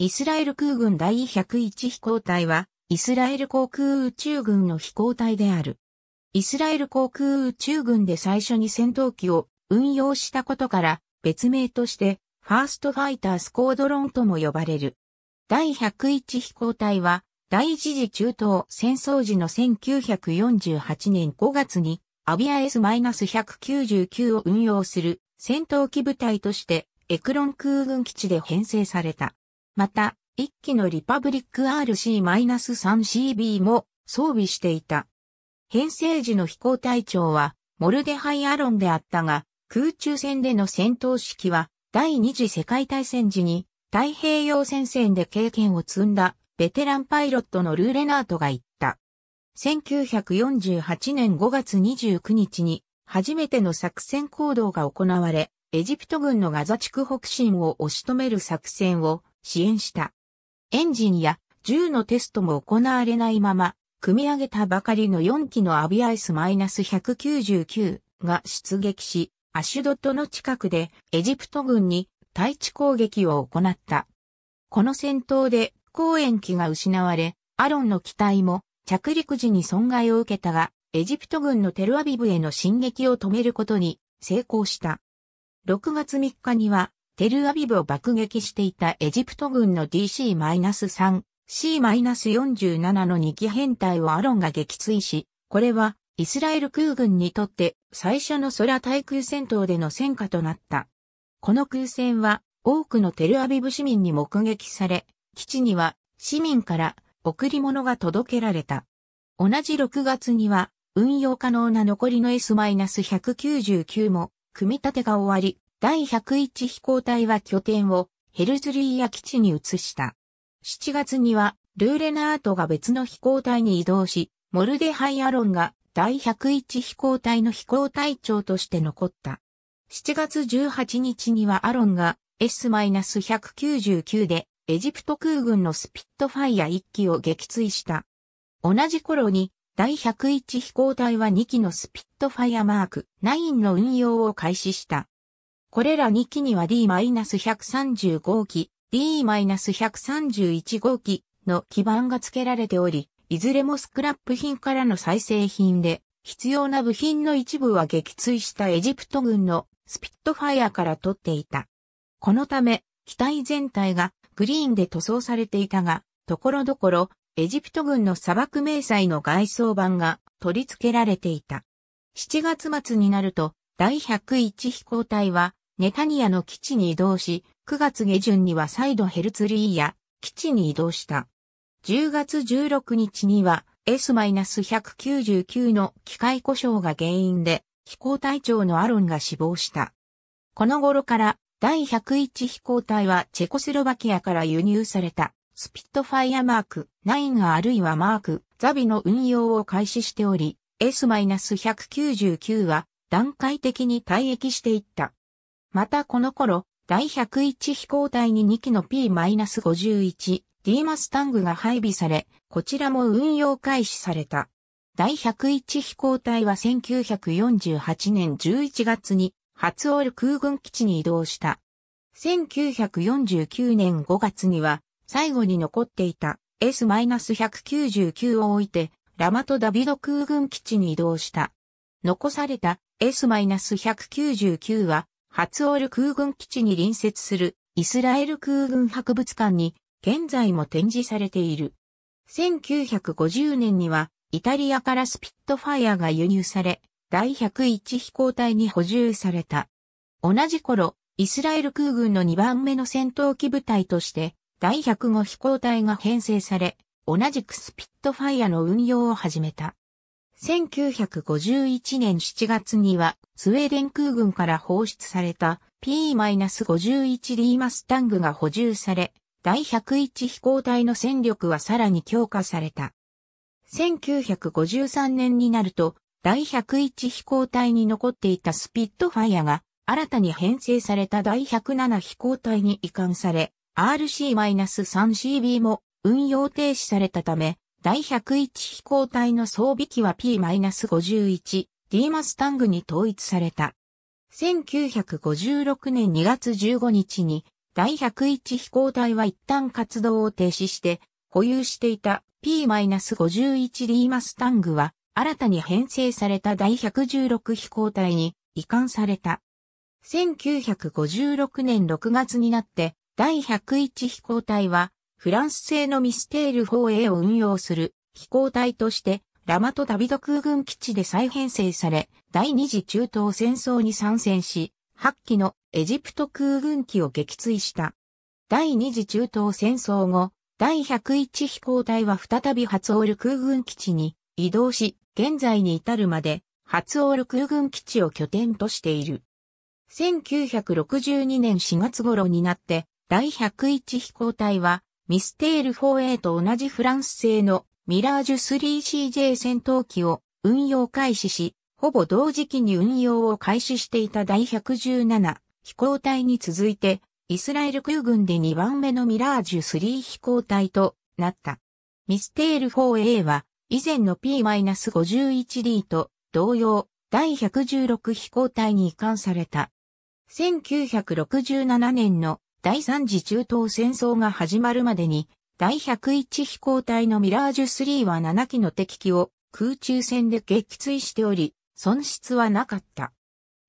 イスラエル空軍第101飛行隊は、イスラエル航空宇宙軍の飛行隊である。イスラエル航空宇宙軍で最初に戦闘機を運用したことから、別名として、ファーストファイタースコードロンとも呼ばれる。第101飛行隊は、第一次中東戦争時の1948年5月に、アビア S-199 を運用する戦闘機部隊として、エクロン空軍基地で編成された。また、一機のリパブリック RC-3CB も装備していた。編成時の飛行隊長はモルデハイ・アロンであったが、空中戦での戦闘式は第二次世界大戦時に太平洋戦線で経験を積んだベテランパイロットのルーレナートが言った。1948年5月29日に初めての作戦行動が行われ、エジプト軍のガザ地区北進を押し止める作戦を支援した。エンジンや銃のテストも行われないまま、組み上げたばかりの4機のアビアイス -199 が出撃し、アシュドットの近くでエジプト軍に対地攻撃を行った。この戦闘で公園機が失われ、アロンの機体も着陸時に損害を受けたが、エジプト軍のテルアビブへの進撃を止めることに成功した。6月3日にはテルアビブを爆撃していたエジプト軍の DC-3、C-47 の2機編隊をアロンが撃墜し、これはイスラエル空軍にとって最初の空対空戦闘での戦果となった。この空戦は多くのテルアビブ市民に目撃され、基地には市民から贈り物が届けられた。同じ6月には運用可能な残りの S-199 も組み立てが終わり、第101飛行隊は拠点をヘルズリーヤ基地に移した。7月にはルーレナートが別の飛行隊に移動し、モルデハイ・アロンが第101飛行隊の飛行隊長として残った。7月18日にはアロンが S-199 でエジプト空軍のスピットファイア1機を撃墜した。同じ頃に第101飛行隊は2機のスピットファイアマーク9の運用を開始した。これら2機には D-135 機、D-131 号機の基板が付けられており、いずれもスクラップ品からの再生品で、必要な部品の一部は撃墜したエジプト軍のスピットファイアから取っていた。このため、機体全体がグリーンで塗装されていたが、ところどころ、エジプト軍の砂漠迷彩の外装板が取り付けられていた。7月末になると、第101飛行隊はネタニヤの基地に移動し、9月下旬には再度ヘルツリーや基地に移動した。10月16日には S-199 の機械故障が原因で飛行隊長のアロンが死亡した。この頃から第101飛行隊はチェコスロバキアから輸入されたスピットファイアマーク9あるいはマークザビの運用を開始しており S-199 は段階的に退役していった。またこの頃、第101飛行隊に2機の P-51D マスタングが配備され、こちらも運用開始された。第101飛行隊は1948年11月に初オール空軍基地に移動した。1949年5月には最後に残っていた S-199 を置いてラマトダビド空軍基地に移動した。残された S-199 は初オール空軍基地に隣接するイスラエル空軍博物館に現在も展示されている。1950年にはイタリアからスピットファイアが輸入され、第101飛行隊に補充された。同じ頃、イスラエル空軍の2番目の戦闘機部隊として、第105飛行隊が編成され、同じくスピットファイアの運用を始めた。1951年7月には、スウェーデン空軍から放出された P-51D マスタングが補充され、第101飛行隊の戦力はさらに強化された。1953年になると、第101飛行隊に残っていたスピットファイアが、新たに編成された第107飛行隊に移管され、RC-3CB も運用停止されたため、第101飛行隊の装備機は P-51 ディーマスタングに統一された。1956年2月15日に第101飛行隊は一旦活動を停止して保有していた P-51 リーマスタングは新たに編成された第116飛行隊に移管された。1956年6月になって第101飛行隊はフランス製のミステール 4A を運用する飛行隊としてラマトダビド空軍基地で再編成され、第二次中東戦争に参戦し、8機のエジプト空軍機を撃墜した。第二次中東戦争後、第101飛行隊は再び初オール空軍基地に移動し、現在に至るまで初オール空軍基地を拠点としている。1962年4月頃になって、第101飛行隊はミステール4 a と同じフランス製のミラージュ 3CJ 戦闘機を運用開始し、ほぼ同時期に運用を開始していた第117飛行隊に続いて、イスラエル空軍で2番目のミラージュ3飛行隊となった。ミステール 4A は以前の P-51D と同様第116飛行隊に移管された。1967年の第三次中東戦争が始まるまでに第101飛行隊のミラージュ3は7機の敵機を空中戦で撃墜しており、損失はなかった。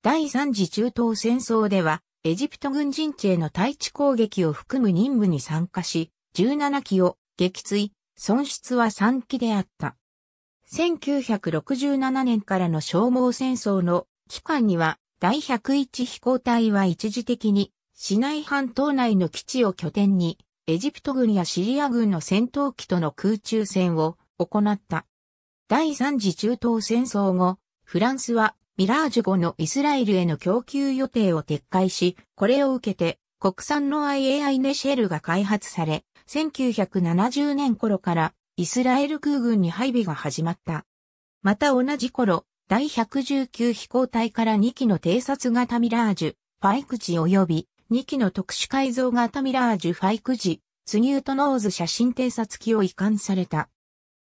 第3次中東戦争では、エジプト軍人地への対地攻撃を含む任務に参加し、17機を撃墜、損失は3機であった。1967年からの消耗戦争の期間には、第101飛行隊は一時的に、市内半島内の基地を拠点に、エジプト軍やシリア軍の戦闘機との空中戦を行った。第三次中東戦争後、フランスはミラージュ後のイスラエルへの供給予定を撤回し、これを受けて国産の IAI ネシェルが開発され、1970年頃からイスラエル空軍に配備が始まった。また同じ頃、第119飛行隊から2機の偵察型ミラージュ、パイクチ及び2機の特殊改造型ミラージュファイク時、ツニュートノーズ写真偵察機を移管された。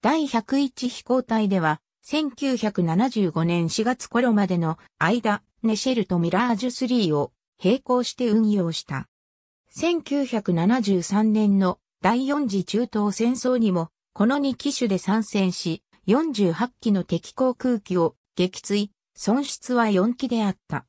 第101飛行隊では、1975年4月頃までの間、ネシェルとミラージュ3を並行して運用した。1973年の第4次中東戦争にも、この2機種で参戦し、48機の敵航空機を撃墜、損失は4機であった。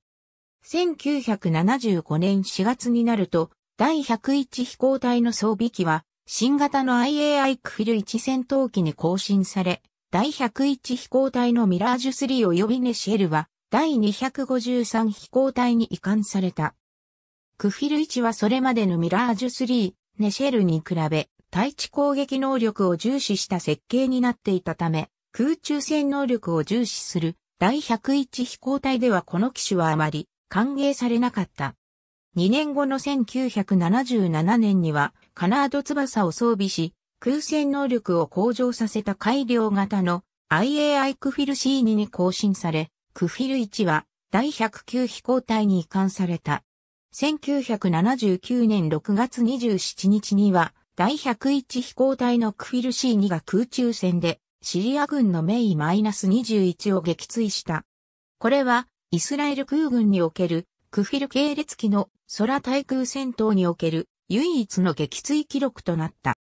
1975年4月になると、第101飛行隊の装備機は、新型の IAI クフィル1戦闘機に更新され、第101飛行隊のミラージュ3及びネシエルは、第253飛行隊に移管された。クフィル1はそれまでのミラージュ3、ネシェルに比べ、対地攻撃能力を重視した設計になっていたため、空中戦能力を重視する第101飛行隊ではこの機種はあまり歓迎されなかった。2年後の1977年には、カナード翼を装備し、空戦能力を向上させた改良型の IAI クフィル C2 に更新され、クフィル1は第109飛行隊に移管された。1979年6月27日には、第101飛行隊のクフィル C2 が空中戦で、シリア軍のメイ -21 を撃墜した。これは、イスラエル空軍におけるクフィル系列機の空対空戦闘における唯一の撃墜記録となった。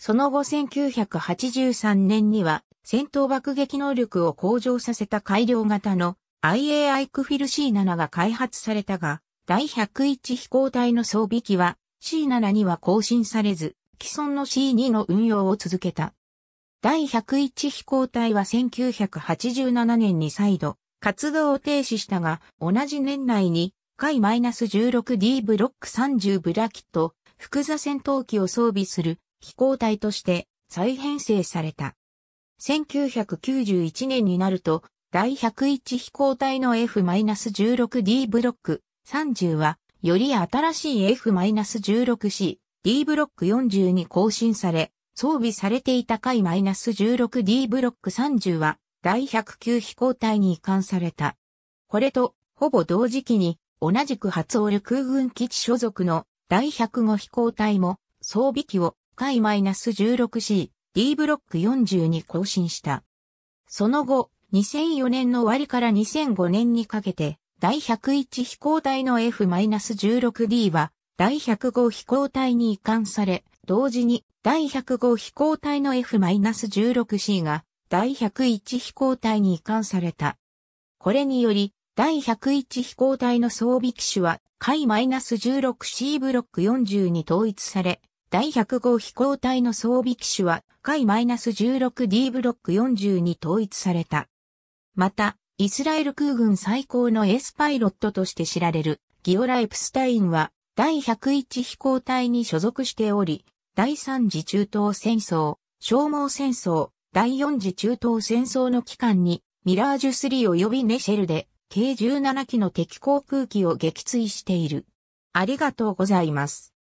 その後1983年には戦闘爆撃能力を向上させた改良型の IAI クフィル C7 が開発されたが、第101飛行隊の装備機は C7 には更新されず、既存の C2 の運用を続けた。第101飛行隊は1987年に再度活動を停止したが、同じ年内に、回 -16D ブロック30ブラキット、複座戦闘機を装備する飛行隊として再編成された。1991年になると、第101飛行隊の F-16D ブロック30は、より新しい F-16C、D ブロック40に更新され、装備されていた回 -16D ブロック30は、第109飛行隊に移管された。これと、ほぼ同時期に、同じく初オル空軍基地所属の第105飛行隊も、装備機を、海 -16C、D ブロック40に更新した。その後、2004年の終わりから2005年にかけて、第101飛行隊の F-16D は、第105飛行隊に移管され、同時に、第105飛行隊の F-16C が、第101飛行隊に移管された。これにより、第101飛行隊の装備機種は、海 -16C ブロック40に統一され、第105飛行隊の装備機種は、海 -16D ブロック40に統一された。また、イスラエル空軍最高のエスパイロットとして知られる、ギオラ・エプスタインは、第101飛行隊に所属しており、第3次中東戦争、消耗戦争、第四次中東戦争の期間にミラージュ3及びネシェルで計17機の敵航空機を撃墜している。ありがとうございます。